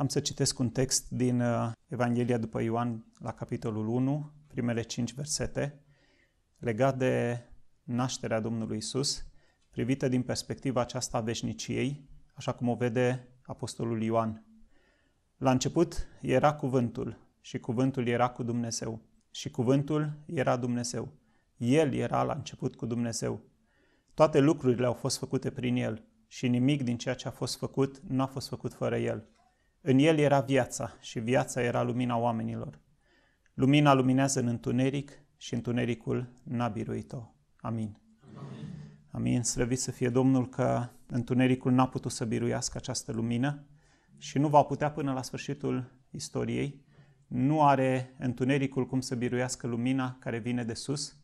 Am să citesc un text din uh, Evanghelia după Ioan la capitolul 1, primele 5 versete, legat de nașterea Domnului Isus, privită din perspectiva aceasta a veșniciei, așa cum o vede Apostolul Ioan. La început era cuvântul și cuvântul era cu Dumnezeu și cuvântul era Dumnezeu. El era la început cu Dumnezeu. Toate lucrurile au fost făcute prin El și nimic din ceea ce a fost făcut nu a fost făcut fără El. În el era viața și viața era lumina oamenilor. Lumina luminează în întuneric și întunericul n-a biruit-o. Amin. Amin. Amin. Slăvit să fie Domnul că întunericul n-a putut să biruiască această lumină și nu va putea până la sfârșitul istoriei. Nu are întunericul cum să biruiască lumina care vine de sus,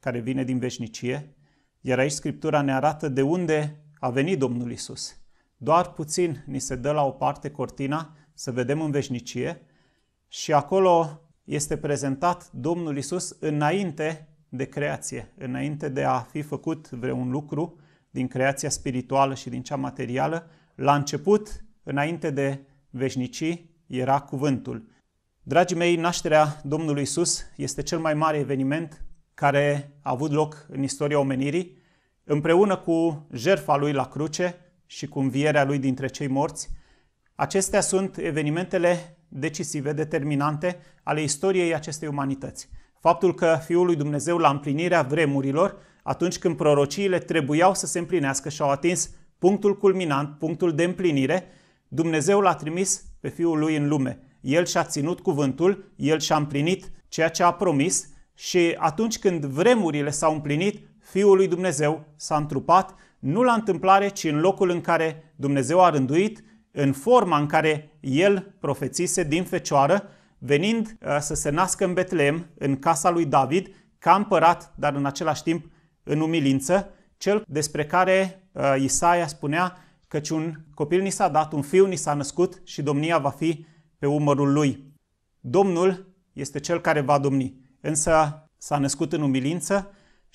care vine din veșnicie. Iar aici Scriptura ne arată de unde a venit Domnul Isus doar puțin ni se dă la o parte cortina să vedem în veșnicie și acolo este prezentat Domnul Isus înainte de creație, înainte de a fi făcut vreun lucru din creația spirituală și din cea materială, la început, înainte de veșnicii, era cuvântul. Dragii mei, nașterea Domnului Isus este cel mai mare eveniment care a avut loc în istoria omenirii, împreună cu jertfa lui la cruce, și cu învierea lui dintre cei morți, acestea sunt evenimentele decisive, determinante ale istoriei acestei umanități. Faptul că Fiul lui Dumnezeu la împlinirea vremurilor, atunci când prorociile trebuiau să se împlinească și au atins punctul culminant, punctul de împlinire, Dumnezeu l-a trimis pe Fiul lui în lume. El și-a ținut cuvântul, el și-a împlinit ceea ce a promis și atunci când vremurile s-au împlinit, Fiul lui Dumnezeu s-a întrupat nu la întâmplare, ci în locul în care Dumnezeu a rânduit, în forma în care el profețise din fecioară, venind uh, să se nască în Betlehem, în casa lui David, ca împărat, dar în același timp în umilință, cel despre care uh, Isaia spunea căci un copil ni s-a dat, un fiu ni s-a născut și domnia va fi pe umărul lui. Domnul este cel care va domni, însă s-a născut în umilință,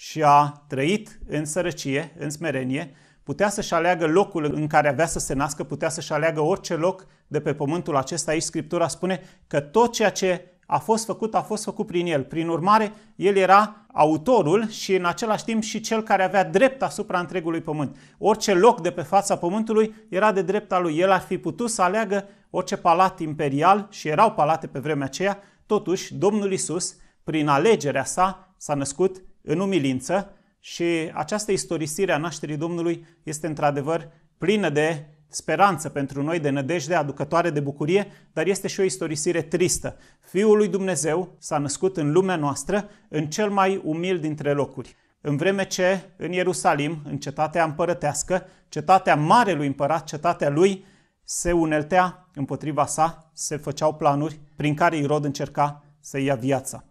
și a trăit în sărăcie, în smerenie, putea să-și aleagă locul în care avea să se nască, putea să-și aleagă orice loc de pe pământul acesta. Aici Scriptura spune că tot ceea ce a fost făcut, a fost făcut prin el. Prin urmare, el era autorul și în același timp și cel care avea drept asupra întregului pământ. Orice loc de pe fața pământului era de drept al lui. El ar fi putut să aleagă orice palat imperial și erau palate pe vremea aceea, totuși Domnul Isus, prin alegerea sa, s-a născut în umilință și această istorisire a nașterii Domnului este într-adevăr plină de speranță pentru noi, de nădejde, aducătoare de bucurie, dar este și o istorisire tristă. Fiul lui Dumnezeu s-a născut în lumea noastră, în cel mai umil dintre locuri. În vreme ce în Ierusalim, în cetatea împărătească, cetatea marelui împărat, cetatea lui, se uneltea împotriva sa, se făceau planuri prin care Irod încerca să ia viața.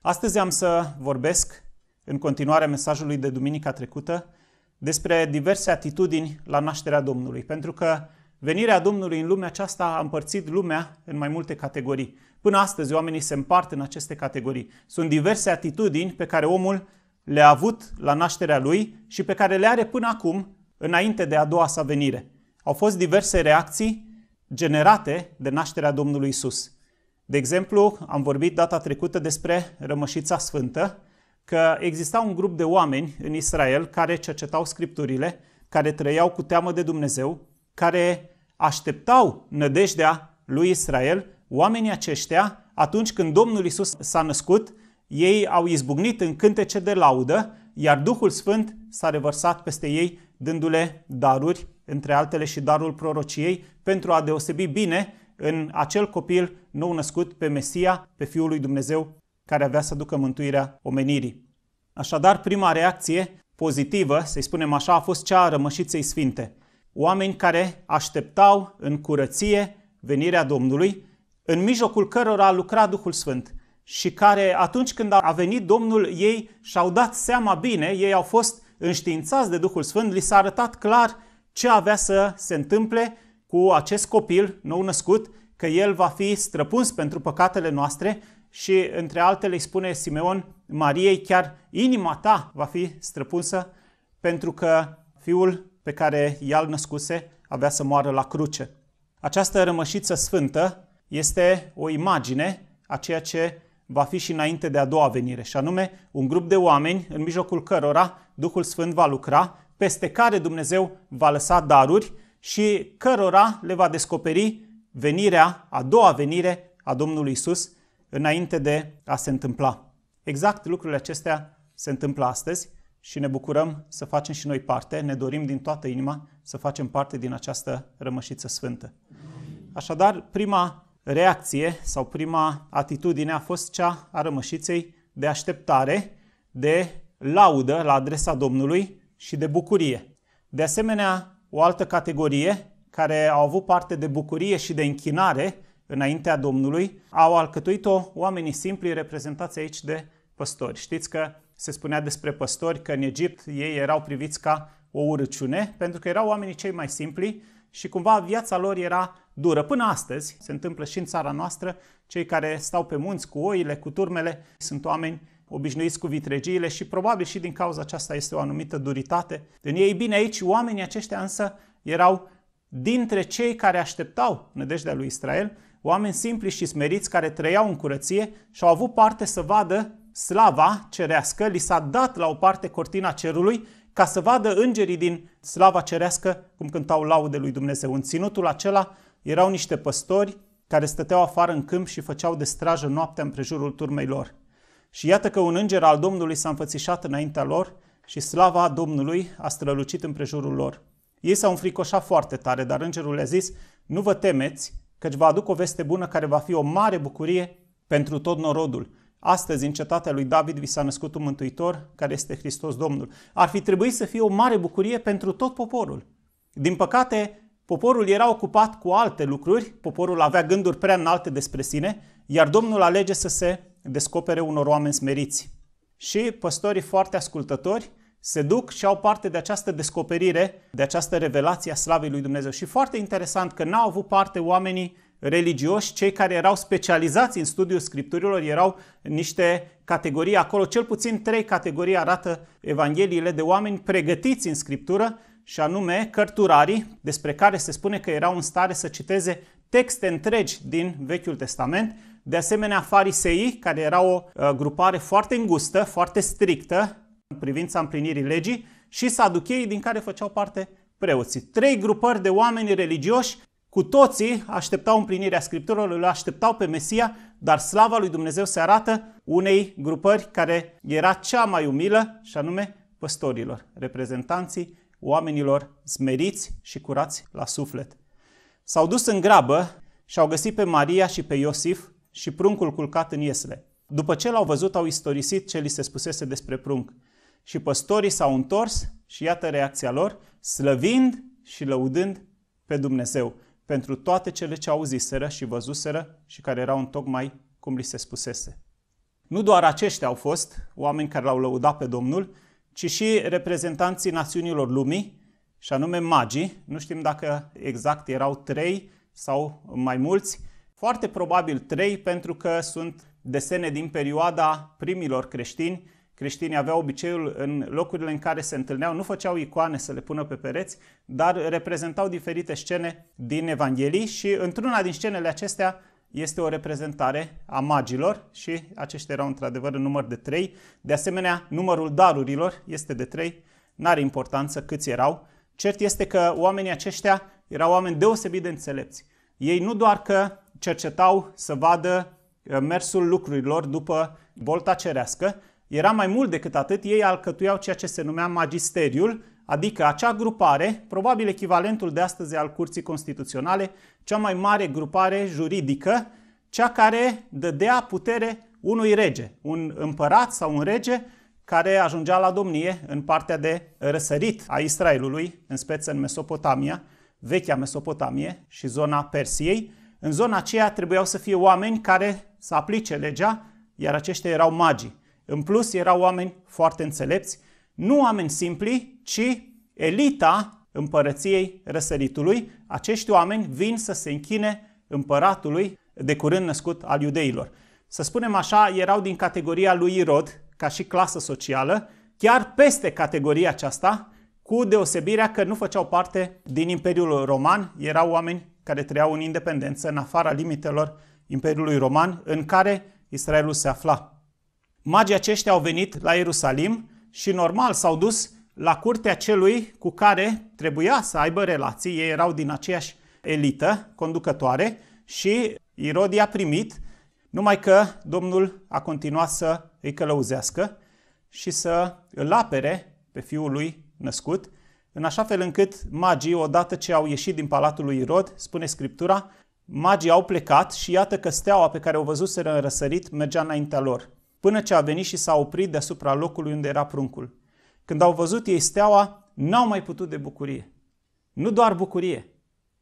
Astăzi am să vorbesc în continuarea mesajului de duminica trecută, despre diverse atitudini la nașterea Domnului, pentru că venirea Domnului în lumea aceasta a împărțit lumea în mai multe categorii. Până astăzi oamenii se împart în aceste categorii. Sunt diverse atitudini pe care omul le-a avut la nașterea lui și pe care le are până acum, înainte de a doua sa venire. Au fost diverse reacții generate de nașterea Domnului Isus. De exemplu, am vorbit data trecută despre rămășița sfântă, că exista un grup de oameni în Israel care cercetau scripturile, care trăiau cu teamă de Dumnezeu, care așteptau nădejdea lui Israel. Oamenii aceștia, atunci când Domnul Isus s-a născut, ei au izbucnit în cântece de laudă, iar Duhul Sfânt s-a revărsat peste ei, dându-le daruri, între altele și darul prorociei, pentru a deosebi bine în acel copil nou născut pe Mesia, pe Fiul lui Dumnezeu, care avea să ducă mântuirea omenirii. Așadar, prima reacție pozitivă, să-i spunem așa, a fost cea a rămășiței sfinte. Oameni care așteptau în curăție venirea Domnului, în mijlocul cărora a lucrat Duhul Sfânt și care atunci când a venit Domnul ei și-au dat seama bine, ei au fost înștiințați de Duhul Sfânt, li s-a arătat clar ce avea să se întâmple cu acest copil nou născut, că el va fi străpuns pentru păcatele noastre și între altele îi spune Simeon Mariei chiar inima ta va fi străpunsă pentru că fiul pe care i-al născuse avea să moară la cruce. Această rămășiță sfântă este o imagine a ceea ce va fi și înainte de a doua venire, și anume un grup de oameni în mijlocul cărora Duhul Sfânt va lucra, peste care Dumnezeu va lăsa daruri și cărora le va descoperi venirea, a doua venire a Domnului Isus, înainte de a se întâmpla. Exact lucrurile acestea se întâmplă astăzi și ne bucurăm să facem și noi parte, ne dorim din toată inima să facem parte din această rămășiță sfântă. Așadar, prima reacție sau prima atitudine a fost cea a rămășiței de așteptare, de laudă la adresa Domnului și de bucurie. De asemenea, o altă categorie care au avut parte de bucurie și de închinare înaintea Domnului, au alcătuit-o oamenii simpli reprezentați aici de păstori. Știți că se spunea despre păstori că în Egipt ei erau priviți ca o urăciune, pentru că erau oamenii cei mai simpli și cumva viața lor era dură. Până astăzi se întâmplă și în țara noastră, cei care stau pe munți cu oile, cu turmele, sunt oameni obișnuiți cu vitregiile și probabil și din cauza aceasta este o anumită duritate. În ei bine aici, oamenii aceștia însă erau dintre cei care așteptau nădejdea lui Israel oameni simpli și smeriți care trăiau în curăție și au avut parte să vadă slava cerească, li s-a dat la o parte cortina cerului ca să vadă îngerii din slava cerească cum cântau laude lui Dumnezeu. În ținutul acela erau niște păstori care stăteau afară în câmp și făceau de strajă noaptea împrejurul turmei lor. Și iată că un înger al Domnului s-a înfățișat înaintea lor și slava Domnului a strălucit împrejurul lor. Ei s-au înfricoșat foarte tare, dar îngerul le-a zis, nu vă temeți, căci vă aduc o veste bună care va fi o mare bucurie pentru tot norodul. Astăzi, în cetatea lui David, vi s-a născut un mântuitor, care este Hristos Domnul. Ar fi trebuit să fie o mare bucurie pentru tot poporul. Din păcate, poporul era ocupat cu alte lucruri, poporul avea gânduri prea înalte despre sine, iar Domnul alege să se descopere unor oameni smeriți. Și păstorii foarte ascultători se duc și au parte de această descoperire, de această revelație a slavei lui Dumnezeu. Și foarte interesant că n-au avut parte oamenii religioși, cei care erau specializați în studiul scripturilor, erau niște categorii acolo, cel puțin trei categorii arată evangheliile de oameni pregătiți în scriptură, și anume cărturarii, despre care se spune că erau în stare să citeze texte întregi din Vechiul Testament, de asemenea fariseii, care era o uh, grupare foarte îngustă, foarte strictă, în privința împlinirii legii și saducheii din care făceau parte preoții. Trei grupări de oameni religioși, cu toții așteptau împlinirea Scripturilor, îl așteptau pe Mesia, dar slava lui Dumnezeu se arată unei grupări care era cea mai umilă, și anume păstorilor, reprezentanții oamenilor smeriți și curați la suflet. S-au dus în grabă și au găsit pe Maria și pe Iosif și pruncul culcat în iesle. După ce l-au văzut, au istorisit ce li se spusese despre prunc și păstorii s-au întors și iată reacția lor, slăvind și lăudând pe Dumnezeu pentru toate cele ce auziseră și văzuseră și care erau tocmai cum li se spusese. Nu doar aceștia au fost oameni care l-au lăudat pe Domnul, ci și reprezentanții națiunilor lumii, și anume magii, nu știm dacă exact erau trei sau mai mulți, foarte probabil trei pentru că sunt desene din perioada primilor creștini, creștinii aveau obiceiul în locurile în care se întâlneau, nu făceau icoane să le pună pe pereți, dar reprezentau diferite scene din Evanghelii și într-una din scenele acestea este o reprezentare a magilor și aceștia erau într-adevăr în număr de trei. De asemenea, numărul darurilor este de trei, n-are importanță câți erau. Cert este că oamenii aceștia erau oameni deosebit de înțelepți. Ei nu doar că cercetau să vadă uh, mersul lucrurilor după bolta cerească, era mai mult decât atât, ei alcătuiau ceea ce se numea magisteriul, adică acea grupare, probabil echivalentul de astăzi al Curții Constituționale, cea mai mare grupare juridică, cea care dădea putere unui rege, un împărat sau un rege care ajungea la domnie în partea de răsărit a Israelului, în speță în Mesopotamia, vechea Mesopotamie și zona Persiei. În zona aceea trebuiau să fie oameni care să aplice legea, iar aceștia erau magii. În plus, erau oameni foarte înțelepți, nu oameni simpli, ci elita împărăției răsăritului. Acești oameni vin să se închine împăratului de curând născut al iudeilor. Să spunem așa, erau din categoria lui Irod, ca și clasă socială, chiar peste categoria aceasta, cu deosebirea că nu făceau parte din Imperiul Roman, erau oameni care trăiau în independență, în afara limitelor Imperiului Roman, în care Israelul se afla. Magii aceștia au venit la Ierusalim și normal s-au dus la curtea celui cu care trebuia să aibă relații. Ei erau din aceeași elită conducătoare și Irod i-a primit, numai că Domnul a continuat să îi călăuzească și să îl apere pe fiul lui născut, în așa fel încât magii, odată ce au ieșit din palatul lui Irod, spune Scriptura, magii au plecat și iată că steaua pe care o văzuseră în răsărit mergea înaintea lor până ce a venit și s-a oprit deasupra locului unde era pruncul. Când au văzut ei steaua, n-au mai putut de bucurie. Nu doar bucurie,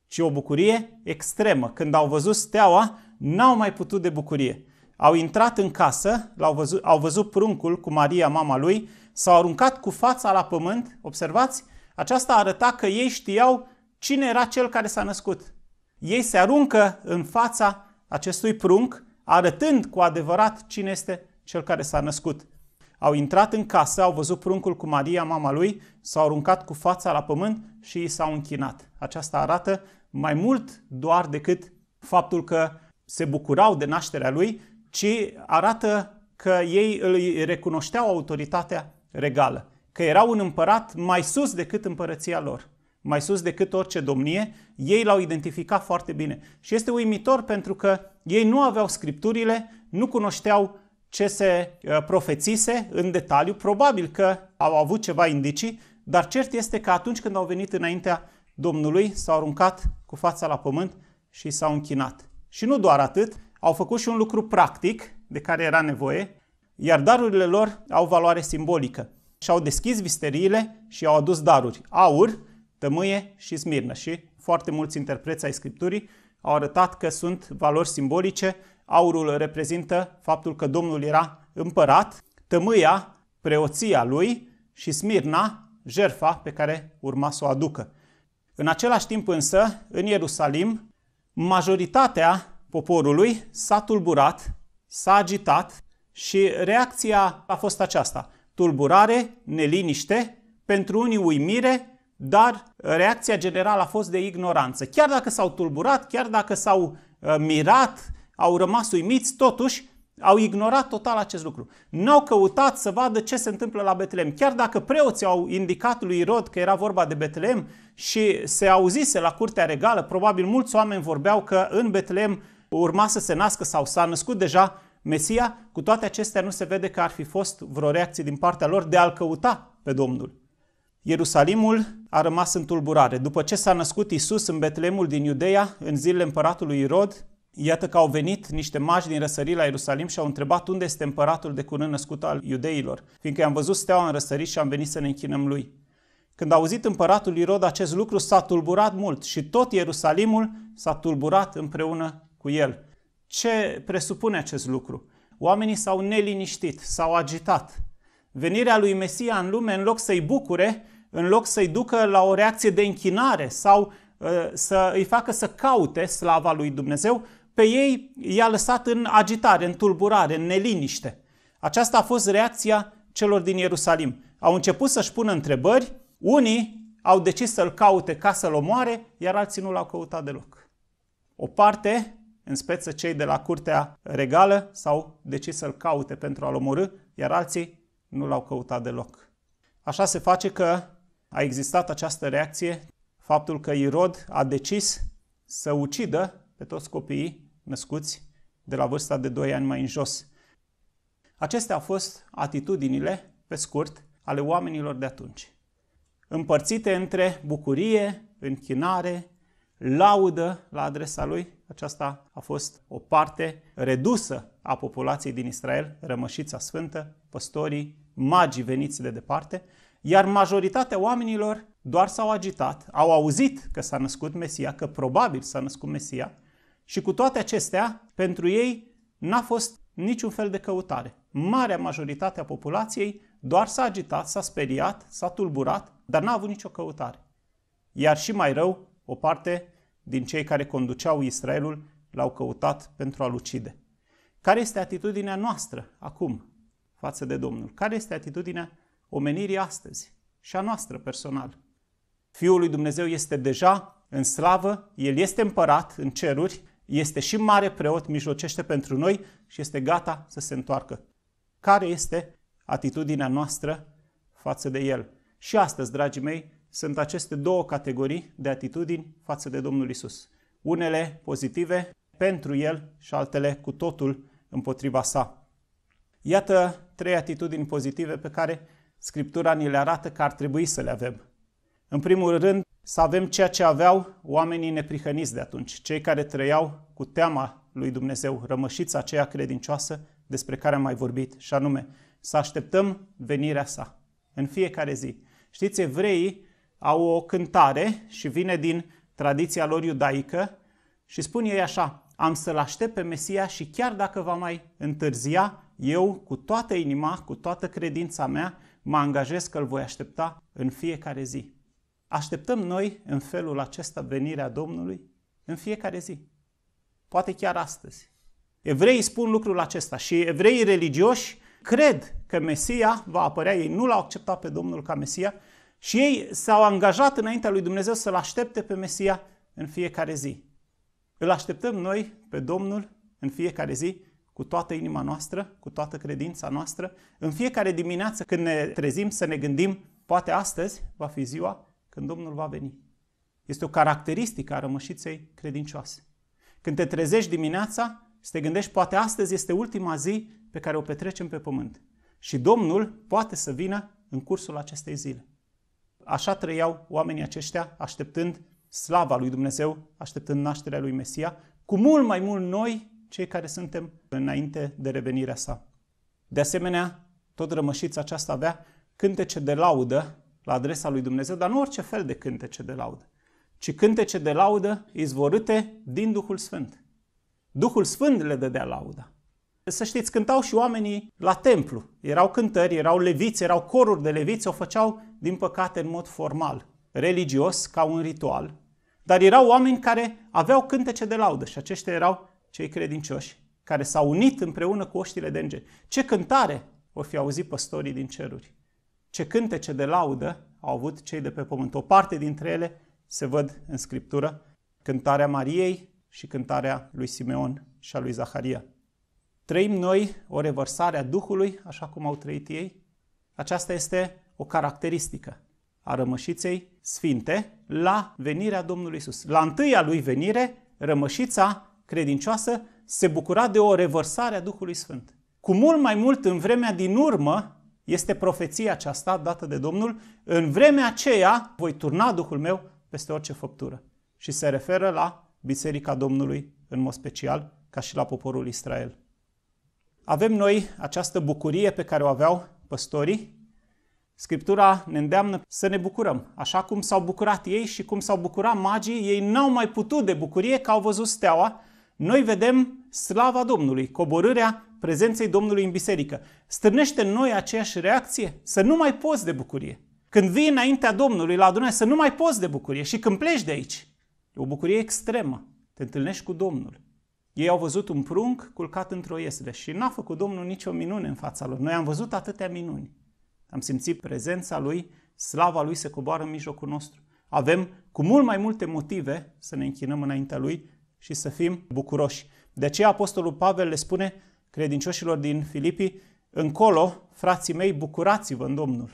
ci o bucurie extremă. Când au văzut steaua, n-au mai putut de bucurie. Au intrat în casă, l-au văzut, au văzut pruncul cu Maria, mama lui, s-au aruncat cu fața la pământ, observați? Aceasta arăta că ei știau cine era cel care s-a născut. Ei se aruncă în fața acestui prunc, arătând cu adevărat cine este cel care s-a născut. Au intrat în casă, au văzut pruncul cu Maria, mama lui, s-au aruncat cu fața la pământ și i s-au închinat. Aceasta arată mai mult doar decât faptul că se bucurau de nașterea lui, ci arată că ei îl recunoșteau autoritatea regală, că era un împărat mai sus decât împărăția lor, mai sus decât orice domnie, ei l-au identificat foarte bine. Și este uimitor pentru că ei nu aveau scripturile, nu cunoșteau ce se uh, profețise în detaliu. Probabil că au avut ceva indicii, dar cert este că atunci când au venit înaintea Domnului, s-au aruncat cu fața la pământ și s-au închinat. Și nu doar atât, au făcut și un lucru practic de care era nevoie, iar darurile lor au valoare simbolică. Și-au deschis visteriile și au adus daruri, aur, tămâie și smirnă. Și foarte mulți interpreți ai Scripturii au arătat că sunt valori simbolice Aurul reprezintă faptul că Domnul era împărat, tămâia, preoția lui și smirna, jerfa pe care urma să o aducă. În același timp însă, în Ierusalim, majoritatea poporului s-a tulburat, s-a agitat și reacția a fost aceasta. Tulburare, neliniște, pentru unii uimire, dar reacția generală a fost de ignoranță. Chiar dacă s-au tulburat, chiar dacă s-au uh, mirat, au rămas uimiți, totuși au ignorat total acest lucru. N-au căutat să vadă ce se întâmplă la Betlehem. Chiar dacă preoții au indicat lui Irod că era vorba de Betlehem și se auzise la curtea regală, probabil mulți oameni vorbeau că în Betlehem urma să se nască sau s-a născut deja Mesia, cu toate acestea nu se vede că ar fi fost vreo reacție din partea lor de a-L căuta pe Domnul. Ierusalimul a rămas în tulburare. După ce s-a născut Isus în Betlemul din Iudeea, în zilele împăratului Irod, Iată că au venit niște mași din răsărit la Ierusalim și au întrebat unde este împăratul de curând născut al iudeilor, fiindcă i-am văzut steaua în răsărit și am venit să ne închinăm lui. Când a auzit împăratul Irod acest lucru, s-a tulburat mult și tot Ierusalimul s-a tulburat împreună cu el. Ce presupune acest lucru? Oamenii s-au neliniștit, s-au agitat. Venirea lui Mesia în lume, în loc să-i bucure, în loc să-i ducă la o reacție de închinare sau ă, să îi facă să caute slava lui Dumnezeu, pe ei i-a lăsat în agitare, în tulburare, în neliniște. Aceasta a fost reacția celor din Ierusalim. Au început să-și pună întrebări, unii au decis să-l caute ca să-l omoare, iar alții nu l-au căutat deloc. O parte, în speță cei de la curtea regală, s-au decis să-l caute pentru a-l omorâ, iar alții nu l-au căutat deloc. Așa se face că a existat această reacție, faptul că Irod a decis să ucidă pe toți copiii născuți de la vârsta de 2 ani mai în jos. Acestea au fost atitudinile, pe scurt, ale oamenilor de atunci. Împărțite între bucurie, închinare, laudă la adresa lui, aceasta a fost o parte redusă a populației din Israel, rămășița sfântă, păstorii, magii veniți de departe, iar majoritatea oamenilor doar s-au agitat, au auzit că s-a născut Mesia, că probabil s-a născut Mesia și cu toate acestea, pentru ei n-a fost niciun fel de căutare. Marea majoritate a populației doar s-a agitat, s-a speriat, s-a tulburat, dar n-a avut nicio căutare. Iar și mai rău, o parte din cei care conduceau Israelul l-au căutat pentru a-l ucide. Care este atitudinea noastră acum față de Domnul? Care este atitudinea omenirii astăzi și a noastră personal? Fiul lui Dumnezeu este deja în slavă, El este împărat în ceruri, este și mare preot, mijlocește pentru noi și este gata să se întoarcă. Care este atitudinea noastră față de El? Și astăzi, dragii mei, sunt aceste două categorii de atitudini față de Domnul Isus. Unele pozitive pentru El și altele cu totul împotriva sa. Iată trei atitudini pozitive pe care Scriptura ni le arată că ar trebui să le avem. În primul rând, să avem ceea ce aveau oamenii neprihăniți de atunci, cei care trăiau cu teama lui Dumnezeu, rămășița aceea credincioasă despre care am mai vorbit, și anume să așteptăm venirea sa în fiecare zi. Știți, evreii au o cântare și vine din tradiția lor iudaică și spun ei așa, am să-L aștept pe Mesia și chiar dacă va mai întârzia, eu cu toată inima, cu toată credința mea, mă angajez că îl voi aștepta în fiecare zi. Așteptăm noi în felul acesta venirea Domnului în fiecare zi. Poate chiar astăzi. Evreii spun lucrul acesta și evreii religioși cred că Mesia va apărea. Ei nu l-au acceptat pe Domnul ca Mesia și ei s-au angajat înaintea lui Dumnezeu să-L aștepte pe Mesia în fiecare zi. Îl așteptăm noi pe Domnul în fiecare zi cu toată inima noastră, cu toată credința noastră. În fiecare dimineață când ne trezim să ne gândim, poate astăzi va fi ziua când Domnul va veni. Este o caracteristică a rămășiței credincioase. Când te trezești dimineața, să te gândești, poate astăzi este ultima zi pe care o petrecem pe pământ. Și Domnul poate să vină în cursul acestei zile. Așa trăiau oamenii aceștia, așteptând slava lui Dumnezeu, așteptând nașterea lui Mesia, cu mult mai mult noi, cei care suntem înainte de revenirea sa. De asemenea, tot rămășița aceasta avea cântece de laudă la adresa lui Dumnezeu, dar nu orice fel de cântece de laudă, ci cântece de laudă izvorâte din Duhul Sfânt. Duhul Sfânt le dădea lauda. Să știți, cântau și oamenii la templu. Erau cântări, erau leviți, erau coruri de leviți, o făceau, din păcate, în mod formal, religios, ca un ritual. Dar erau oameni care aveau cântece de laudă și aceștia erau cei credincioși, care s-au unit împreună cu oștile de îngeri. Ce cântare o fi auzit păstorii din ceruri! ce cântece de laudă au avut cei de pe pământ. O parte dintre ele se văd în Scriptură, cântarea Mariei și cântarea lui Simeon și a lui Zaharia. Trăim noi o revărsare a Duhului, așa cum au trăit ei? Aceasta este o caracteristică a rămășiței sfinte la venirea Domnului Isus. La întâia lui venire, rămășița credincioasă se bucura de o revărsare a Duhului Sfânt. Cu mult mai mult în vremea din urmă, este profeția aceasta dată de Domnul, în vremea aceea voi turna Duhul meu peste orice făptură. Și se referă la Biserica Domnului în mod special, ca și la poporul Israel. Avem noi această bucurie pe care o aveau păstorii. Scriptura ne îndeamnă să ne bucurăm. Așa cum s-au bucurat ei și cum s-au bucurat magii, ei n-au mai putut de bucurie că au văzut steaua. Noi vedem slava Domnului, coborârea prezenței Domnului în biserică, stârnește în noi aceeași reacție? Să nu mai poți de bucurie. Când vii înaintea Domnului la adunare, să nu mai poți de bucurie și când pleci de aici. E o bucurie extremă. Te întâlnești cu Domnul. Ei au văzut un prunc culcat într-o iesle și n-a făcut Domnul nicio minune în fața lor. Noi am văzut atâtea minuni. Am simțit prezența Lui, slava Lui se coboară în mijlocul nostru. Avem cu mult mai multe motive să ne închinăm înaintea Lui și să fim bucuroși. De aceea Apostolul Pavel le spune credincioșilor din Filipii, încolo, frații mei, bucurați-vă în Domnul.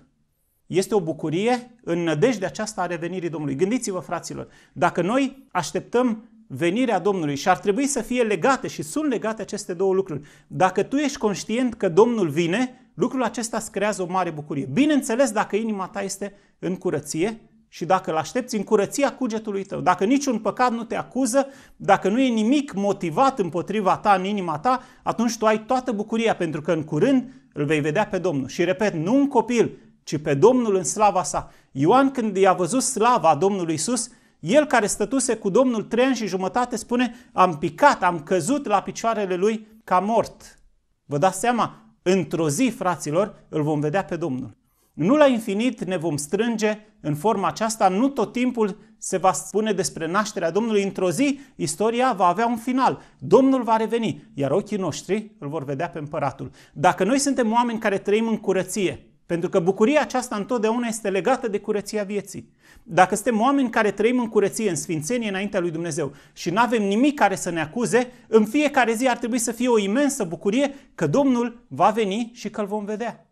Este o bucurie în nădejdea aceasta a revenirii Domnului. Gândiți-vă, fraților, dacă noi așteptăm venirea Domnului și ar trebui să fie legate și sunt legate aceste două lucruri. Dacă tu ești conștient că Domnul vine, lucrul acesta îți creează o mare bucurie. Bineînțeles, dacă inima ta este în curăție, și dacă îl aștepți în curăția cugetului tău, dacă niciun păcat nu te acuză, dacă nu e nimic motivat împotriva ta în inima ta, atunci tu ai toată bucuria, pentru că în curând îl vei vedea pe Domnul. Și repet, nu un copil, ci pe Domnul în slava sa. Ioan, când i-a văzut slava Domnului Isus, el care stătuse cu Domnul trei ani și jumătate spune, am picat, am căzut la picioarele lui ca mort. Vă dați seama, într-o zi, fraților, îl vom vedea pe Domnul. Nu la infinit ne vom strânge în forma aceasta, nu tot timpul se va spune despre nașterea Domnului. Într-o zi, istoria va avea un final. Domnul va reveni, iar ochii noștri îl vor vedea pe împăratul. Dacă noi suntem oameni care trăim în curăție, pentru că bucuria aceasta întotdeauna este legată de curăția vieții. Dacă suntem oameni care trăim în curăție, în sfințenie înaintea lui Dumnezeu și nu avem nimic care să ne acuze, în fiecare zi ar trebui să fie o imensă bucurie că Domnul va veni și că îl vom vedea.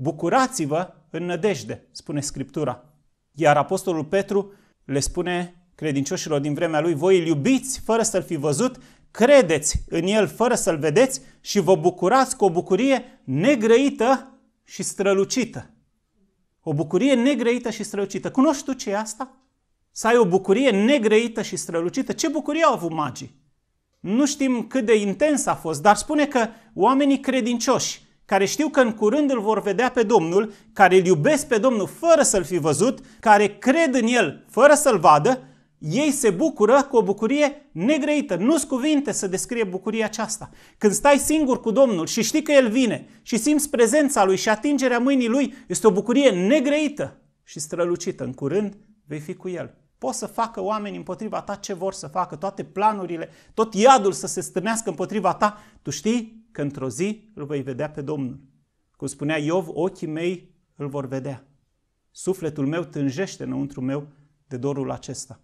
Bucurați-vă în nădejde, spune Scriptura. Iar Apostolul Petru le spune credincioșilor din vremea lui, voi îl iubiți fără să-l fi văzut, credeți în el fără să-l vedeți și vă bucurați cu o bucurie negrăită și strălucită. O bucurie negrăită și strălucită. Cunoști tu ce e asta? Să ai o bucurie negrăită și strălucită. Ce bucurie au avut magii? Nu știm cât de intens a fost, dar spune că oamenii credincioși care știu că în curând îl vor vedea pe Domnul, care îl iubesc pe Domnul fără să-l fi văzut, care cred în el fără să-l vadă, ei se bucură cu o bucurie negreită. Nu-s cuvinte să descrie bucuria aceasta. Când stai singur cu Domnul și știi că El vine și simți prezența Lui și atingerea mâinii Lui, este o bucurie negreită și strălucită. În curând vei fi cu El. Poți să facă oameni împotriva ta ce vor să facă, toate planurile, tot iadul să se strânească împotriva ta. Tu știi că într-o zi îl vei vedea pe Domnul. Cum spunea Iov, ochii mei îl vor vedea. Sufletul meu tânjește înăuntru meu de dorul acesta.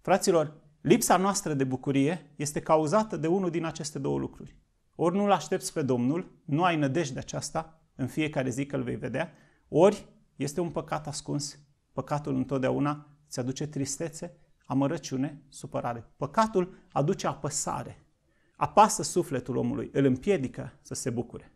Fraților, lipsa noastră de bucurie este cauzată de unul din aceste două lucruri. Ori nu-L aștepți pe Domnul, nu ai nădejde aceasta, în fiecare zi că îl vei vedea, ori este un păcat ascuns. Păcatul întotdeauna îți aduce tristețe, amărăciune, supărare. Păcatul aduce apăsare apasă sufletul omului, îl împiedică să se bucure.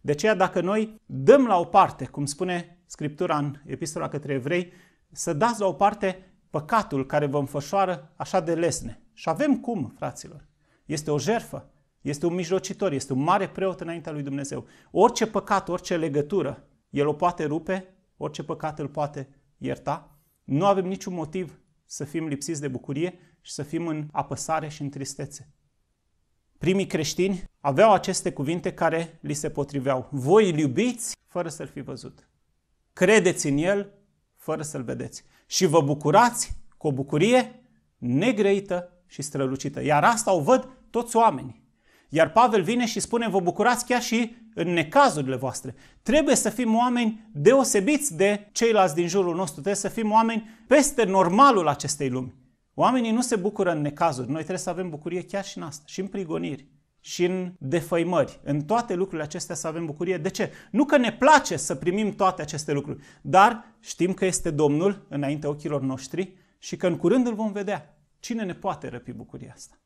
De aceea dacă noi dăm la o parte, cum spune Scriptura în Epistola către Evrei, să dați la o parte păcatul care vă înfășoară așa de lesne. Și avem cum, fraților. Este o jerfă, este un mijlocitor, este un mare preot înaintea lui Dumnezeu. Orice păcat, orice legătură, el o poate rupe, orice păcat îl poate ierta. Nu avem niciun motiv să fim lipsiți de bucurie și să fim în apăsare și în tristețe primii creștini aveau aceste cuvinte care li se potriveau. Voi îl iubiți fără să-l fi văzut. Credeți în el fără să-l vedeți. Și vă bucurați cu o bucurie negreită și strălucită. Iar asta o văd toți oamenii. Iar Pavel vine și spune, vă bucurați chiar și în necazurile voastre. Trebuie să fim oameni deosebiți de ceilalți din jurul nostru, trebuie să fim oameni peste normalul acestei lumi. Oamenii nu se bucură în necazuri. Noi trebuie să avem bucurie chiar și în asta, și în prigoniri, și în defăimări. În toate lucrurile acestea să avem bucurie. De ce? Nu că ne place să primim toate aceste lucruri, dar știm că este Domnul înaintea ochilor noștri și că în curând îl vom vedea. Cine ne poate răpi bucuria asta?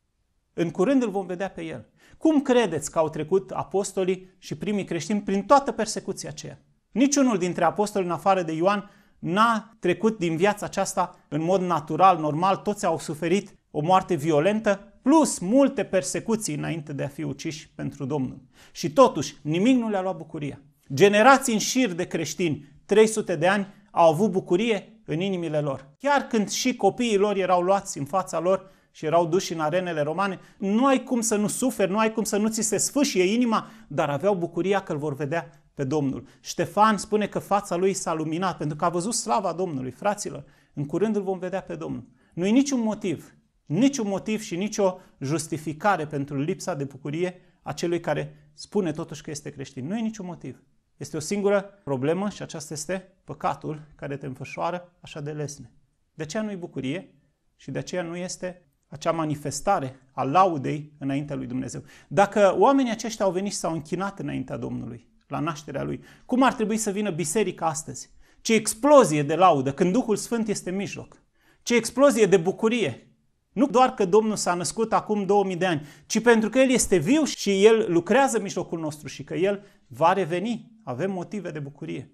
În curând îl vom vedea pe el. Cum credeți că au trecut apostolii și primii creștini prin toată persecuția aceea? Niciunul dintre apostoli, în afară de Ioan, n-a trecut din viața aceasta în mod natural, normal, toți au suferit o moarte violentă, plus multe persecuții înainte de a fi uciși pentru Domnul. Și totuși, nimic nu le-a luat bucuria. Generații în șir de creștini, 300 de ani, au avut bucurie în inimile lor. Chiar când și copiii lor erau luați în fața lor și erau duși în arenele romane, nu ai cum să nu suferi, nu ai cum să nu ți se sfâșie inima, dar aveau bucuria că îl vor vedea pe Domnul. Ștefan spune că fața lui s-a luminat pentru că a văzut slava Domnului. Fraților, în curând îl vom vedea pe Domnul. Nu e niciun motiv, niciun motiv și nicio justificare pentru lipsa de bucurie a celui care spune totuși că este creștin. Nu e niciun motiv. Este o singură problemă și aceasta este păcatul care te înfășoară așa de lesne. De aceea nu e bucurie și de aceea nu este acea manifestare a laudei înaintea lui Dumnezeu. Dacă oamenii aceștia au venit și s-au închinat înaintea Domnului, la nașterea lui. Cum ar trebui să vină biserica astăzi? Ce explozie de laudă când Duhul Sfânt este în mijloc. Ce explozie de bucurie. Nu doar că Domnul s-a născut acum 2000 de ani, ci pentru că El este viu și El lucrează în mijlocul nostru și că El va reveni. Avem motive de bucurie.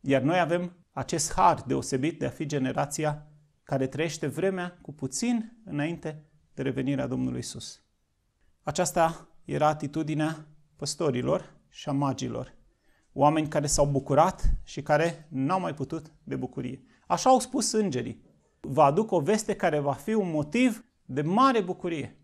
Iar noi avem acest har deosebit de a fi generația care trăiește vremea cu puțin înainte de revenirea Domnului Isus. Aceasta era atitudinea păstorilor și a magilor. Oameni care s-au bucurat și care n-au mai putut de bucurie. Așa au spus îngerii. Vă aduc o veste care va fi un motiv de mare bucurie.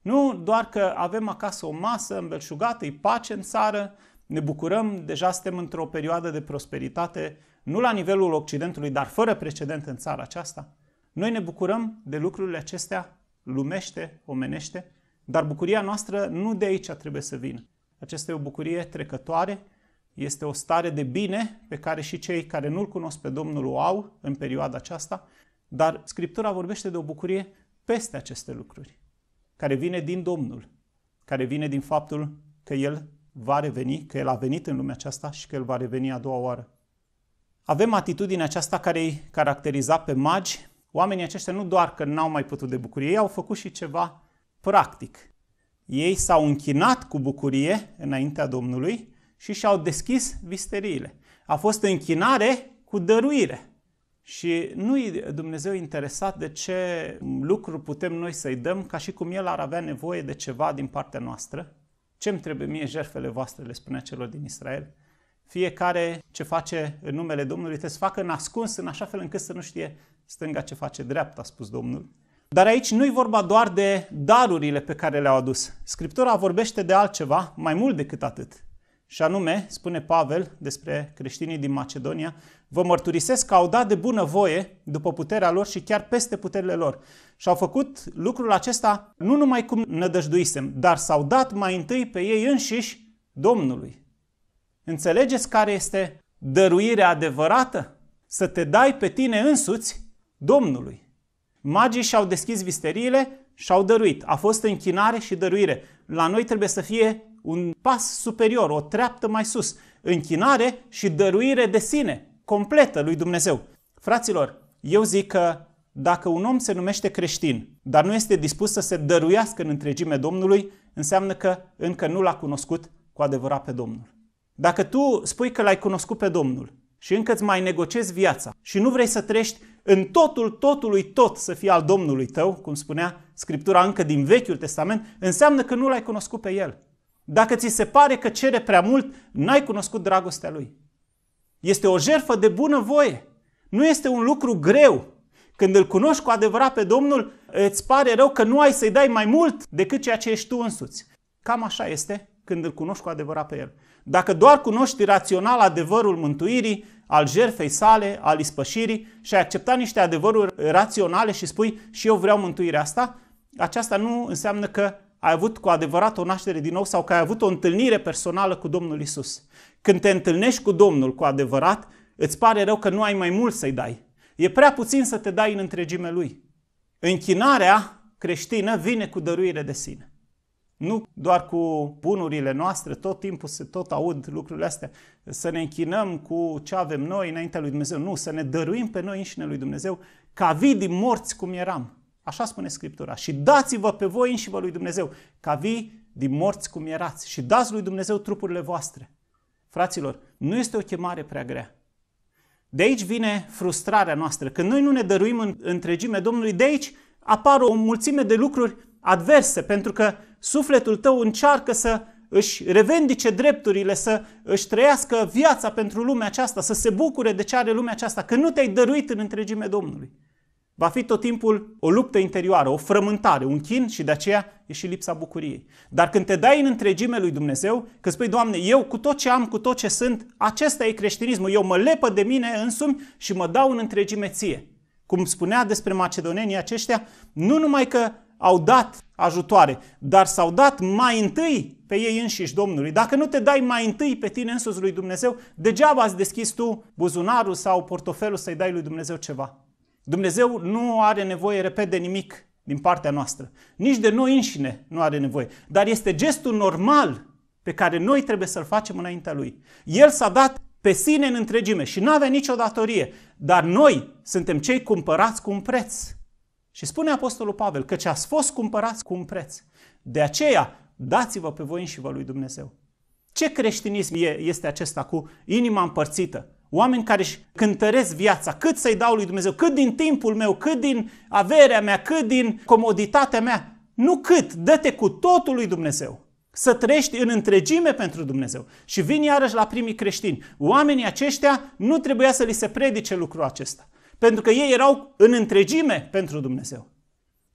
Nu doar că avem acasă o masă îmbelșugată, îi pace în țară, ne bucurăm, deja suntem într-o perioadă de prosperitate, nu la nivelul Occidentului, dar fără precedent în țara aceasta. Noi ne bucurăm de lucrurile acestea lumește, omenește, dar bucuria noastră nu de aici trebuie să vină. Aceasta e o bucurie trecătoare, este o stare de bine pe care și cei care nu-L cunosc pe Domnul o au în perioada aceasta, dar Scriptura vorbește de o bucurie peste aceste lucruri, care vine din Domnul, care vine din faptul că El va reveni, că El a venit în lumea aceasta și că El va reveni a doua oară. Avem atitudinea aceasta care îi caracteriza pe magi. Oamenii aceștia nu doar că n-au mai putut de bucurie, ei au făcut și ceva practic. Ei s-au închinat cu bucurie înaintea Domnului și și-au deschis visteriile. A fost închinare cu dăruire. Și nu e Dumnezeu interesat de ce lucru putem noi să-i dăm, ca și cum El ar avea nevoie de ceva din partea noastră. Ce-mi trebuie mie jertfele voastre, le spunea celor din Israel. Fiecare ce face în numele Domnului trebuie să facă în ascuns, în așa fel încât să nu știe stânga ce face dreapta, a spus Domnul. Dar aici nu-i vorba doar de darurile pe care le-au adus. Scriptura vorbește de altceva mai mult decât atât. Și anume, spune Pavel despre creștinii din Macedonia, vă mărturisesc că au dat de bună voie după puterea lor și chiar peste puterile lor. Și au făcut lucrul acesta nu numai cum nădăjduisem, dar s-au dat mai întâi pe ei înșiși Domnului. Înțelegeți care este dăruirea adevărată? Să te dai pe tine însuți Domnului. Magii și-au deschis visteriile și-au dăruit. A fost închinare și dăruire. La noi trebuie să fie un pas superior, o treaptă mai sus. Închinare și dăruire de sine, completă lui Dumnezeu. Fraților, eu zic că dacă un om se numește creștin, dar nu este dispus să se dăruiască în întregime Domnului, înseamnă că încă nu l-a cunoscut cu adevărat pe Domnul. Dacă tu spui că l-ai cunoscut pe Domnul, și încă îți mai negociezi viața și nu vrei să trăiești în totul totului tot să fii al Domnului tău, cum spunea Scriptura încă din Vechiul Testament, înseamnă că nu l-ai cunoscut pe El. Dacă ți se pare că cere prea mult, n-ai cunoscut dragostea Lui. Este o jerfă de bună voie. Nu este un lucru greu. Când îl cunoști cu adevărat pe Domnul, îți pare rău că nu ai să-i dai mai mult decât ceea ce ești tu însuți. Cam așa este când îl cunoști cu adevărat pe El. Dacă doar cunoști rațional adevărul mântuirii, al jertfei sale, al ispășirii și ai accepta niște adevăruri raționale și spui și eu vreau mântuirea asta, aceasta nu înseamnă că ai avut cu adevărat o naștere din nou sau că ai avut o întâlnire personală cu Domnul Isus. Când te întâlnești cu Domnul cu adevărat, îți pare rău că nu ai mai mult să-i dai. E prea puțin să te dai în întregime lui. Închinarea creștină vine cu dăruire de sine. Nu doar cu bunurile noastre, tot timpul se tot aud lucrurile astea, să ne închinăm cu ce avem noi înaintea lui Dumnezeu. Nu, să ne dăruim pe noi înșine lui Dumnezeu ca vii din morți cum eram. Așa spune Scriptura. Și dați-vă pe voi înși vă lui Dumnezeu ca vii din morți cum erați și dați lui Dumnezeu trupurile voastre. Fraților, nu este o chemare prea grea. De aici vine frustrarea noastră. Când noi nu ne dăruim în întregime Domnului, de aici apar o mulțime de lucruri adverse, pentru că sufletul tău încearcă să își revendice drepturile, să își trăiască viața pentru lumea aceasta, să se bucure de ce are lumea aceasta, că nu te-ai dăruit în întregime Domnului. Va fi tot timpul o luptă interioară, o frământare, un chin și de aceea e și lipsa bucuriei. Dar când te dai în întregime lui Dumnezeu, că spui, Doamne, eu cu tot ce am, cu tot ce sunt, acesta e creștinismul, eu mă lepă de mine însumi și mă dau în întregime ție. Cum spunea despre macedonenii aceștia, nu numai că au dat ajutoare, dar s-au dat mai întâi pe ei înșiși Domnului. Dacă nu te dai mai întâi pe tine însuți lui Dumnezeu, degeaba ați deschis tu buzunarul sau portofelul să-i dai lui Dumnezeu ceva. Dumnezeu nu are nevoie, repet, de nimic din partea noastră. Nici de noi înșine nu are nevoie. Dar este gestul normal pe care noi trebuie să-l facem înaintea lui. El s-a dat pe sine în întregime și nu avea nicio datorie, dar noi suntem cei cumpărați cu un preț. Și spune Apostolul Pavel că ce ați fost cumpărați cu un preț. De aceea, dați-vă pe voi înși vă lui Dumnezeu. Ce creștinism este acesta cu inima împărțită? Oameni care își cântăresc viața, cât să-i dau lui Dumnezeu, cât din timpul meu, cât din averea mea, cât din comoditatea mea. Nu cât, dă-te cu totul lui Dumnezeu. Să trăiești în întregime pentru Dumnezeu. Și vin iarăși la primii creștini. Oamenii aceștia nu trebuia să li se predice lucrul acesta. Pentru că ei erau în întregime pentru Dumnezeu.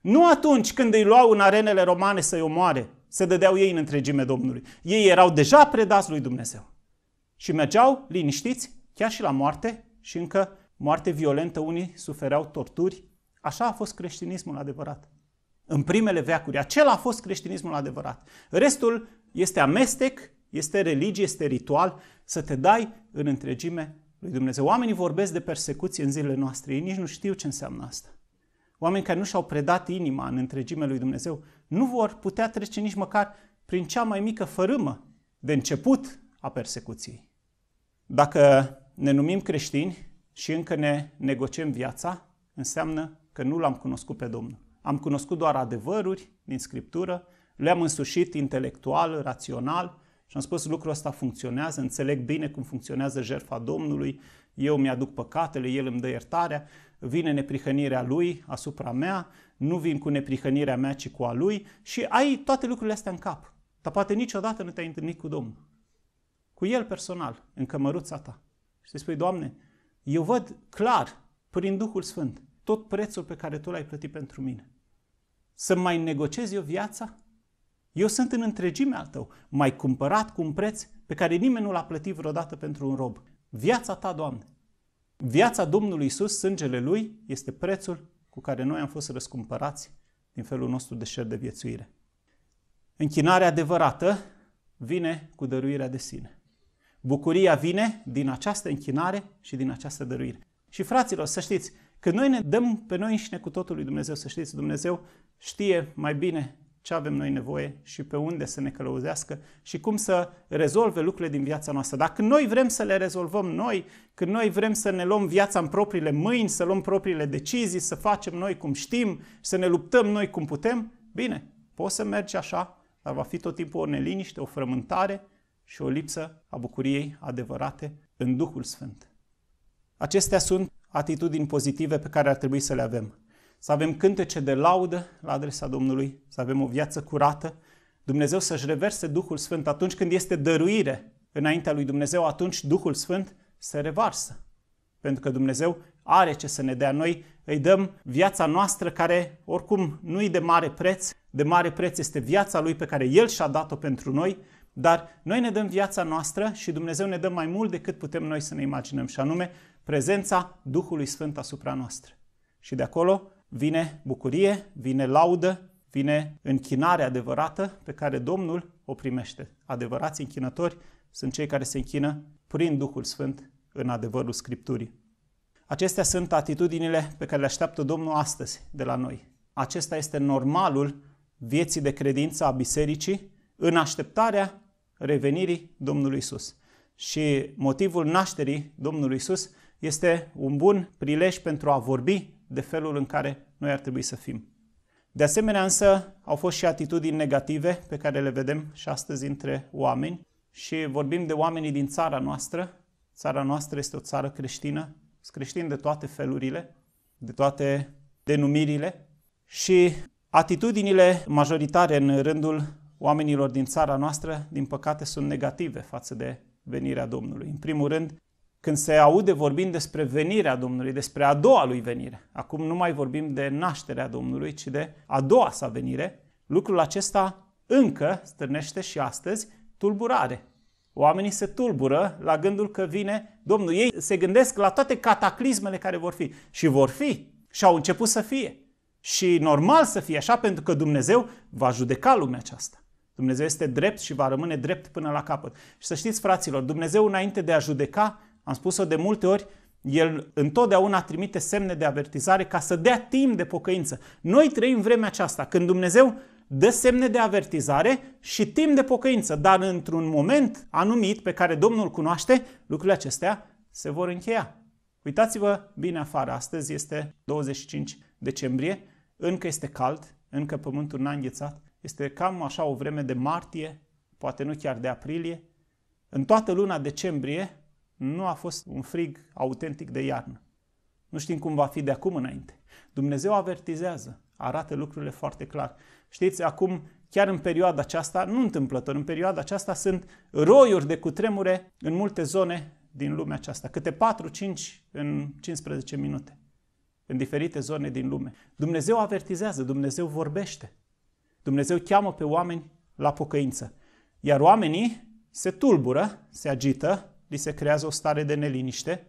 Nu atunci când îi luau în arenele romane să-i omoare, se dădeau ei în întregime Domnului. Ei erau deja predați lui Dumnezeu. Și mergeau liniștiți, chiar și la moarte, și încă moarte violentă, unii sufereau torturi. Așa a fost creștinismul adevărat. În primele veacuri, acela a fost creștinismul adevărat. Restul este amestec, este religie, este ritual, să te dai în întregime lui Dumnezeu. Oamenii vorbesc de persecuție în zilele noastre, ei nici nu știu ce înseamnă asta. Oameni care nu și-au predat inima în întregime lui Dumnezeu nu vor putea trece nici măcar prin cea mai mică fărâmă de început a persecuției. Dacă ne numim creștini și încă ne negociem viața, înseamnă că nu l-am cunoscut pe Domnul. Am cunoscut doar adevăruri din Scriptură, le-am însușit intelectual, rațional, și am spus, lucrul ăsta funcționează, înțeleg bine cum funcționează jertfa Domnului, eu mi-aduc păcatele, El îmi dă iertarea, vine neprihănirea Lui asupra mea, nu vin cu neprihănirea mea, ci cu a Lui și ai toate lucrurile astea în cap. Dar poate niciodată nu te-ai întâlnit cu Domnul. Cu El personal, în cămăruța ta. Și spui, Doamne, eu văd clar, prin Duhul Sfânt, tot prețul pe care Tu l-ai plătit pentru mine. Să mai negociez eu viața? Eu sunt în întregimea al tău, mai cumpărat cu un preț pe care nimeni nu l-a plătit vreodată pentru un rob. Viața ta, Doamne! Viața Domnului Isus, sângele Lui, este prețul cu care noi am fost răscumpărați din felul nostru de șer de viețuire. Închinarea adevărată vine cu dăruirea de sine. Bucuria vine din această închinare și din această dăruire. Și fraților, să știți, că noi ne dăm pe noi înșine cu totul lui Dumnezeu, să știți, Dumnezeu știe mai bine ce avem noi nevoie și pe unde să ne călăuzească și cum să rezolve lucrurile din viața noastră. Dacă noi vrem să le rezolvăm noi, când noi vrem să ne luăm viața în propriile mâini, să luăm propriile decizii, să facem noi cum știm, să ne luptăm noi cum putem, bine, poți să mergi așa, dar va fi tot timpul o neliniște, o frământare și o lipsă a bucuriei adevărate în Duhul Sfânt. Acestea sunt atitudini pozitive pe care ar trebui să le avem să avem cântece de laudă la adresa Domnului, să avem o viață curată, Dumnezeu să-și reverse Duhul Sfânt atunci când este dăruire înaintea lui Dumnezeu, atunci Duhul Sfânt se revarsă. Pentru că Dumnezeu are ce să ne dea noi, îi dăm viața noastră care oricum nu-i de mare preț, de mare preț este viața lui pe care El și-a dat-o pentru noi, dar noi ne dăm viața noastră și Dumnezeu ne dă mai mult decât putem noi să ne imaginăm, și anume prezența Duhului Sfânt asupra noastră. Și de acolo vine bucurie, vine laudă, vine închinare adevărată pe care Domnul o primește. Adevărați închinători sunt cei care se închină prin Duhul Sfânt în adevărul Scripturii. Acestea sunt atitudinile pe care le așteaptă Domnul astăzi de la noi. Acesta este normalul vieții de credință a bisericii în așteptarea revenirii Domnului Isus. Și motivul nașterii Domnului Isus este un bun prilej pentru a vorbi de felul în care noi ar trebui să fim. De asemenea, însă, au fost și atitudini negative pe care le vedem și astăzi între oameni și vorbim de oamenii din țara noastră. Țara noastră este o țară creștină, sunt creștini de toate felurile, de toate denumirile și atitudinile majoritare în rândul oamenilor din țara noastră, din păcate, sunt negative față de venirea Domnului. În primul rând, când se aude vorbind despre venirea Domnului, despre a doua lui venire. Acum nu mai vorbim de nașterea Domnului, ci de a doua sa venire. Lucrul acesta încă stârnește și astăzi tulburare. Oamenii se tulbură la gândul că vine Domnul. Ei se gândesc la toate cataclismele care vor fi. Și vor fi. Și au început să fie. Și normal să fie așa, pentru că Dumnezeu va judeca lumea aceasta. Dumnezeu este drept și va rămâne drept până la capăt. Și să știți, fraților, Dumnezeu înainte de a judeca, am spus-o de multe ori, el întotdeauna trimite semne de avertizare ca să dea timp de pocăință. Noi trăim vremea aceasta când Dumnezeu dă semne de avertizare și timp de pocăință, dar într-un moment anumit pe care Domnul cunoaște, lucrurile acestea se vor încheia. Uitați-vă bine afară, astăzi este 25 decembrie, încă este cald, încă pământul n-a înghețat, este cam așa o vreme de martie, poate nu chiar de aprilie. În toată luna decembrie nu a fost un frig autentic de iarnă. Nu știm cum va fi de acum înainte. Dumnezeu avertizează, arată lucrurile foarte clar. Știți, acum, chiar în perioada aceasta, nu întâmplător, în perioada aceasta sunt roiuri de cutremure în multe zone din lumea aceasta. Câte 4-5 în 15 minute. În diferite zone din lume. Dumnezeu avertizează, Dumnezeu vorbește. Dumnezeu cheamă pe oameni la pocăință. Iar oamenii se tulbură, se agită, li se creează o stare de neliniște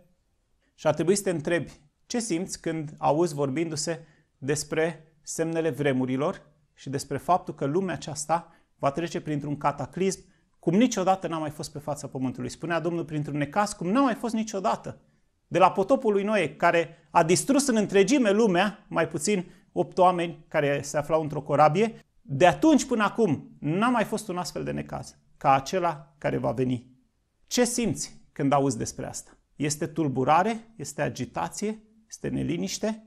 și ar trebui să te întrebi ce simți când auzi vorbindu-se despre semnele vremurilor și despre faptul că lumea aceasta va trece printr-un cataclism cum niciodată n-a mai fost pe fața pământului. Spunea Domnul printr-un necas, cum n-a mai fost niciodată. De la potopul lui Noe, care a distrus în întregime lumea, mai puțin opt oameni care se aflau într-o corabie, de atunci până acum n-a mai fost un astfel de necaz ca acela care va veni. Ce simți când auzi despre asta? Este tulburare? Este agitație? Este neliniște?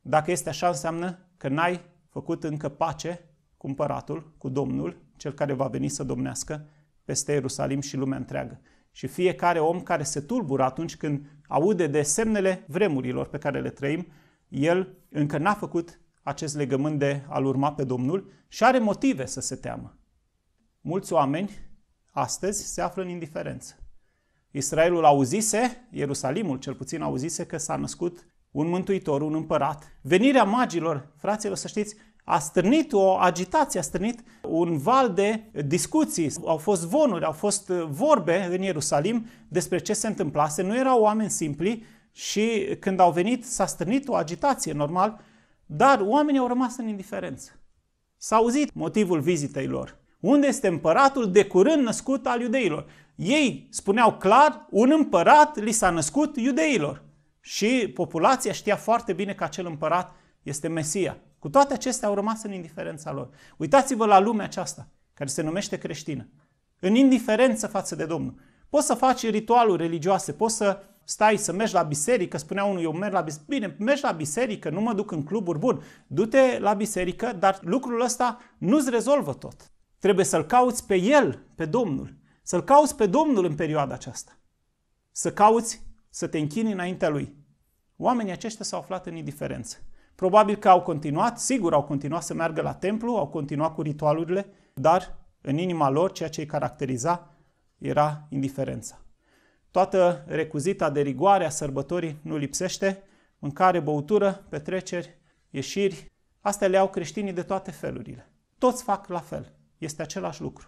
Dacă este așa, înseamnă că n-ai făcut încă pace cu împăratul, cu Domnul, cel care va veni să domnească peste Ierusalim și lumea întreagă. Și fiecare om care se tulbură atunci când aude de semnele vremurilor pe care le trăim, el încă n-a făcut acest legământ de a-L urma pe Domnul și are motive să se teamă. Mulți oameni astăzi se află în indiferență. Israelul auzise, Ierusalimul cel puțin auzise că s-a născut un mântuitor, un împărat. Venirea magilor, fraților, să știți, a strânit o agitație, a strânit un val de discuții. Au fost vonuri, au fost vorbe în Ierusalim despre ce se întâmplase. Nu erau oameni simpli și când au venit s-a strânit o agitație, normal, dar oamenii au rămas în indiferență. S-a auzit motivul vizitei lor. Unde este împăratul de curând născut al iudeilor? Ei spuneau clar, un împărat li s-a născut iudeilor. Și populația știa foarte bine că acel împărat este Mesia. Cu toate acestea au rămas în indiferența lor. Uitați-vă la lumea aceasta, care se numește creștină. În indiferență față de Domnul. Poți să faci ritualuri religioase, poți să stai să mergi la biserică, spunea unul, eu merg la biserică, bine, mergi la biserică, nu mă duc în cluburi, bun, du-te la biserică, dar lucrul ăsta nu-ți rezolvă tot. Trebuie să-L cauți pe El, pe Domnul. Să-L cauți pe Domnul în perioada aceasta. Să cauți să te închini înaintea Lui. Oamenii aceștia s-au aflat în indiferență. Probabil că au continuat, sigur au continuat să meargă la templu, au continuat cu ritualurile, dar în inima lor ceea ce îi caracteriza era indiferența. Toată recuzita de rigoare a sărbătorii nu lipsește, mâncare, băutură, petreceri, ieșiri, astea le au creștinii de toate felurile. Toți fac la fel. Este același lucru.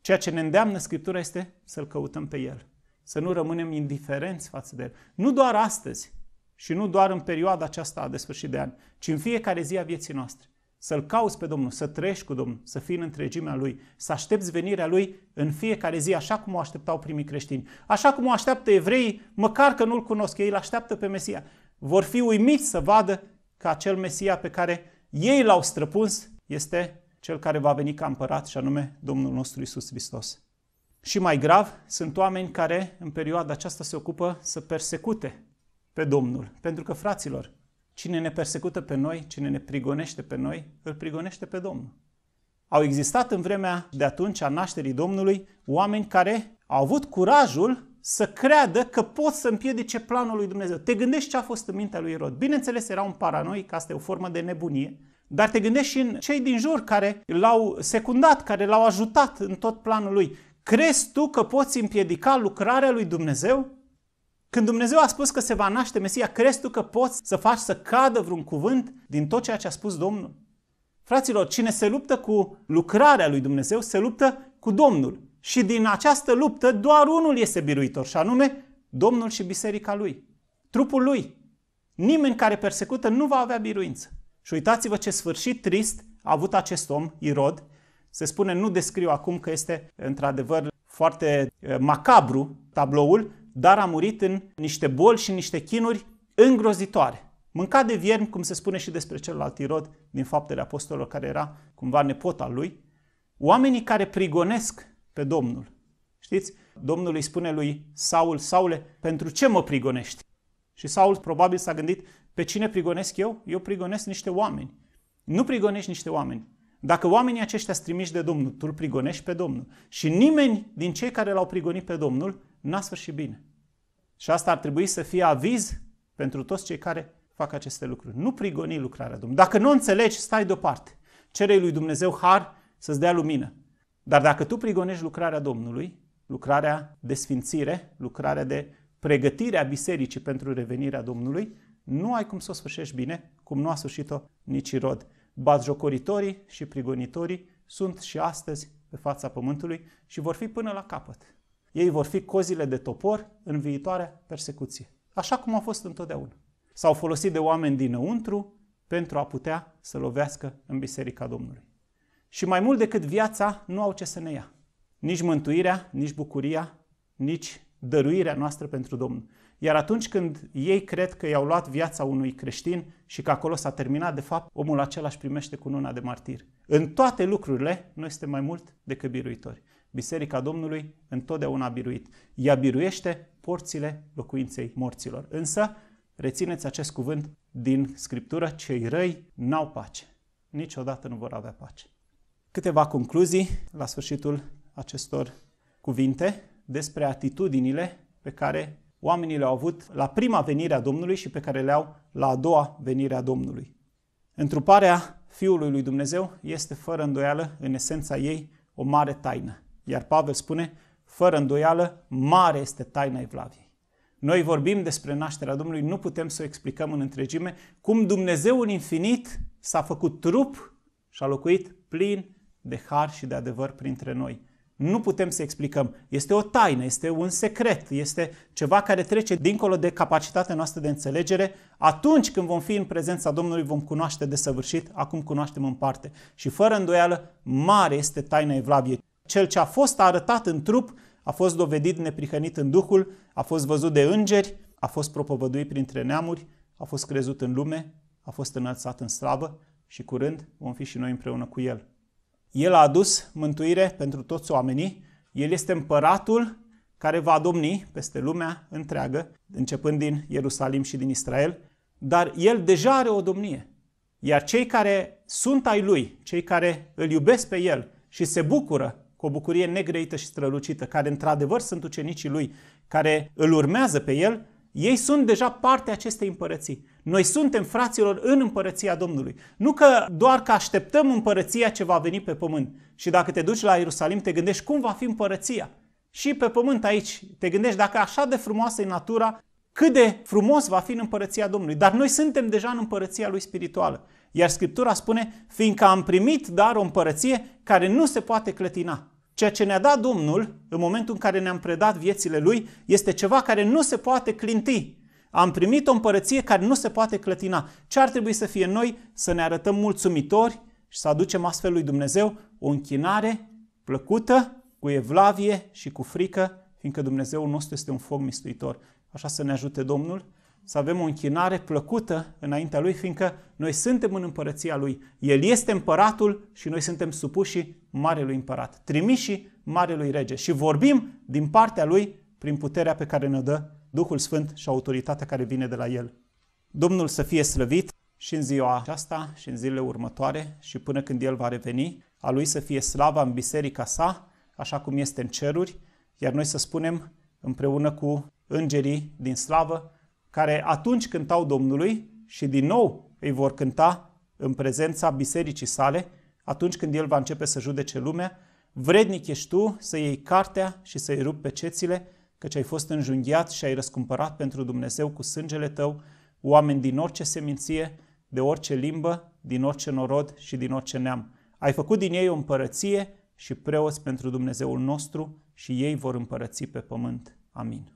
Ceea ce ne îndeamnă Scriptura este să-L căutăm pe El, să nu rămânem indiferenți față de El. Nu doar astăzi și nu doar în perioada aceasta de sfârșit de an, ci în fiecare zi a vieții noastre. Să-L cauți pe Domnul, să trăiești cu Domnul, să fii în întregimea Lui, să aștepți venirea Lui în fiecare zi, așa cum o așteptau primii creștini, așa cum o așteaptă evreii, măcar că nu-L cunosc, ei îl așteaptă pe Mesia. Vor fi uimiți să vadă că acel Mesia pe care ei l-au străpuns este cel care va veni ca împărat și anume Domnul nostru Isus Hristos. Și mai grav, sunt oameni care în perioada aceasta se ocupă să persecute pe Domnul. Pentru că, fraților, cine ne persecută pe noi, cine ne prigonește pe noi, îl prigonește pe Domnul. Au existat în vremea de atunci a nașterii Domnului oameni care au avut curajul să creadă că pot să împiedice planul lui Dumnezeu. Te gândești ce a fost în mintea lui Rod. Bineînțeles, era un paranoic, asta e o formă de nebunie, dar te gândești și în cei din jur care l-au secundat, care l-au ajutat în tot planul lui. Crezi tu că poți împiedica lucrarea lui Dumnezeu? Când Dumnezeu a spus că se va naște Mesia, crezi tu că poți să faci să cadă vreun cuvânt din tot ceea ce a spus Domnul? Fraților, cine se luptă cu lucrarea lui Dumnezeu, se luptă cu Domnul. Și din această luptă doar unul este biruitor, și anume Domnul și biserica lui, trupul lui. Nimeni care persecută nu va avea biruință. Și uitați-vă ce sfârșit trist a avut acest om, Irod. Se spune, nu descriu acum că este într-adevăr foarte eh, macabru tabloul, dar a murit în niște boli și niște chinuri îngrozitoare. Mânca de viermi, cum se spune și despre celălalt Irod din faptele apostolilor, care era cumva nepot al lui. Oamenii care prigonesc pe Domnul. Știți? Domnul îi spune lui Saul, Saule, pentru ce mă prigonești? Și Saul probabil s-a gândit, pe cine prigonesc eu? Eu prigonesc niște oameni. Nu prigonești niște oameni. Dacă oamenii aceștia sunt trimiși de Domnul, tu îl prigonești pe Domnul. Și nimeni din cei care l-au prigonit pe Domnul n-a sfârșit bine. Și asta ar trebui să fie aviz pentru toți cei care fac aceste lucruri. Nu prigoni lucrarea Domnului. Dacă nu înțelegi, stai deoparte. cere lui Dumnezeu har să-ți dea lumină. Dar dacă tu prigonești lucrarea Domnului, lucrarea de sfințire, lucrarea de pregătire a bisericii pentru revenirea Domnului, nu ai cum să o sfârșești bine, cum nu a sfârșit-o nici Irod. Batjocoritorii și prigonitorii sunt și astăzi pe fața pământului și vor fi până la capăt. Ei vor fi cozile de topor în viitoarea persecuție, așa cum a fost întotdeauna. S-au folosit de oameni dinăuntru pentru a putea să lovească în Biserica Domnului. Și mai mult decât viața, nu au ce să ne ia. Nici mântuirea, nici bucuria, nici dăruirea noastră pentru Domnul. Iar atunci când ei cred că i-au luat viața unui creștin și că acolo s-a terminat, de fapt, omul acela își primește cununa de martir. În toate lucrurile, noi suntem mai mult decât biruitori. Biserica Domnului întotdeauna a biruit. Ea biruiește porțile locuinței morților. Însă, rețineți acest cuvânt din Scriptură, cei răi n-au pace. Niciodată nu vor avea pace. Câteva concluzii la sfârșitul acestor cuvinte despre atitudinile pe care oamenii le-au avut la prima venire a Domnului și pe care le-au la a doua venire a Domnului. Întruparea Fiului lui Dumnezeu este fără îndoială, în esența ei, o mare taină. Iar Pavel spune, fără îndoială, mare este taina Evlaviei. Noi vorbim despre nașterea Domnului, nu putem să o explicăm în întregime, cum Dumnezeul infinit s-a făcut trup și a locuit plin de har și de adevăr printre noi nu putem să explicăm. Este o taină, este un secret, este ceva care trece dincolo de capacitatea noastră de înțelegere. Atunci când vom fi în prezența Domnului, vom cunoaște de săvârșit, acum cunoaștem în parte. Și fără îndoială, mare este taina Evlaviei. Cel ce a fost arătat în trup, a fost dovedit neprihănit în Duhul, a fost văzut de îngeri, a fost propovăduit printre neamuri, a fost crezut în lume, a fost înălțat în slavă și curând vom fi și noi împreună cu El. El a adus mântuire pentru toți oamenii. El este împăratul care va domni peste lumea întreagă, începând din Ierusalim și din Israel, dar el deja are o domnie. Iar cei care sunt ai lui, cei care îl iubesc pe el și se bucură cu o bucurie negreită și strălucită, care într-adevăr sunt ucenicii lui, care îl urmează pe el, ei sunt deja parte acestei împărății. Noi suntem, fraților, în împărăția Domnului. Nu că doar că așteptăm împărăția ce va veni pe pământ. Și dacă te duci la Ierusalim, te gândești cum va fi împărăția. Și pe pământ aici te gândești dacă așa de frumoasă e natura, cât de frumos va fi în împărăția Domnului. Dar noi suntem deja în împărăția lui spirituală. Iar Scriptura spune, fiindcă am primit dar o împărăție care nu se poate clătina. Ceea ce ne-a dat Domnul în momentul în care ne-am predat viețile Lui este ceva care nu se poate clinti, am primit o împărăție care nu se poate clătina. Ce ar trebui să fie noi? Să ne arătăm mulțumitori și să aducem astfel lui Dumnezeu o închinare plăcută, cu evlavie și cu frică, fiindcă Dumnezeul nostru este un foc mistuitor. Așa să ne ajute Domnul să avem o închinare plăcută înaintea Lui, fiindcă noi suntem în împărăția Lui. El este împăratul și noi suntem supuși Marelui Împărat, trimișii Marelui Rege și vorbim din partea Lui prin puterea pe care ne dă Duhul Sfânt și autoritatea care vine de la El. Domnul să fie slăvit și în ziua aceasta și în zilele următoare și până când El va reveni, a Lui să fie slava în biserica sa, așa cum este în ceruri, iar noi să spunem împreună cu îngerii din slavă, care atunci cântau Domnului și din nou îi vor cânta în prezența bisericii sale, atunci când El va începe să judece lumea, vrednic ești tu să iei cartea și să-i rup pe cețile, căci ai fost înjunghiat și ai răscumpărat pentru Dumnezeu cu sângele tău oameni din orice seminție, de orice limbă, din orice norod și din orice neam. Ai făcut din ei o împărăție și preoți pentru Dumnezeul nostru și ei vor împărăți pe pământ. Amin.